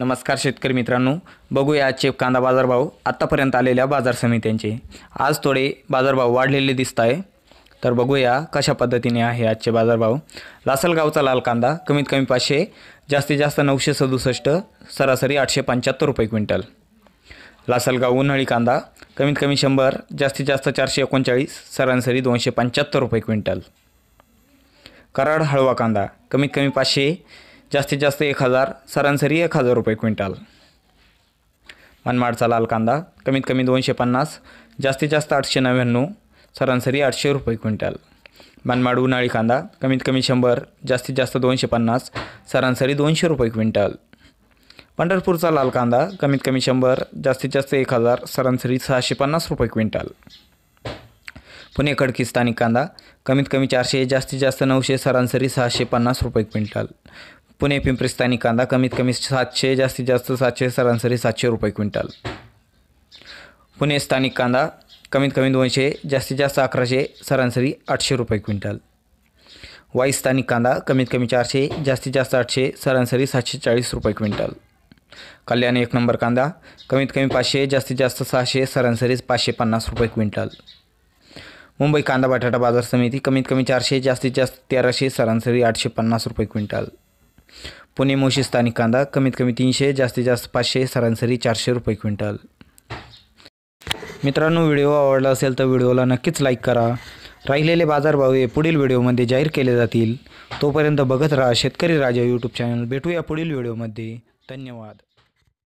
नमस्कार शेतकरी मित्रांनो बघूया आजचे कांदा बाजारभाव आत्तापर्यंत आलेल्या बाजार समित्यांचे आज थोडे बाजारभाव वाढलेले दिसत आहे तर बघूया कशा पद्धतीने आहे आजचे बाजारभाव लासलगावचा लाल कांदा कमीत कमी पाचशे जास्तीत जास्त नऊशे सदुसष्ट सरासरी आठशे पंच्याहत्तर रुपये क्विंटल लासलगाव उन्हाळी कांदा कमीत कमी शंभर जास्तीत जास्त चारशे एकोणचाळीस सरासरी दोनशे पंच्याहत्तर रुपये क्विंटल कराड हळवा कांदा कमीत कमी पाचशे जास्तीत जास्त एक हजार सरासरी एक हजार रुपये क्विंटल मनमाडचा लाल कांदा कमीत कमी दोनशे पन्नास जास्तीत जास्त आठशे नव्याण्णव सरासरी आठशे रुपये क्विंटल मनमाड उन्हाळी कांदा कमीत कमी शंभर जास्तीत जास्त दोनशे पन्नास सरासरी दोनशे रुपये क्विंटल पंढरपूरचा लाल कांदा कमीत कमी शंभर जास्तीत जास्त एक हजार सरासरी सहाशे पन्नास रुपये क्विंटल पुणे खडकी स्थानिक कांदा कमीत कमी चारशे जास्तीत जास्त नऊशे सरासरी सहाशे पन्नास रुपये क्विंटल पुणे पिंपरी स्थानीय कांदा कमीत कमी सात जास्तीत जास्त सात सरासरी सात रुपये क्विंटल पुणे स्थानिक कांदा कमीत कमी से जास्तीत जास्त अकराशे सरासरी आठशे रुपये क्विंटल वाई स्थानिक कांदा कमीत कमी चारशे जास्तीत जास्त आठशे सरासरी सातशे चाळीस रुपये क्विंटल कल्याण एक नंबर कांदा कमीत कमी पाचशे जास्तीत जास्त सहाशे सरासरी पाचशे पन्नास रुपये क्विंटल मुंबई कांदा बटाटा बाजार समिती कमीत कमी चारशे जास्तीत जास्त तेराशे सरासरी आठशे पन्नास रुपये क्विंटल पुणे मोशी स्थानिक कांदा कमीत कमी तीनशे जास्तीत जास्त पाचशे सरासरी चारशे रुपये क्विंटल मित्रांनो व्हिडिओ आवडला असेल तर व्हिडिओला नक्कीच लाईक करा राहिलेले बाजारभाव हे पुढील व्हिडिओमध्ये जाहीर केले जातील तोपर्यंत बघत राहा शेतकरी राजा यूट्यूब चॅनल भेटूया पुढील व्हिडिओमध्ये धन्यवाद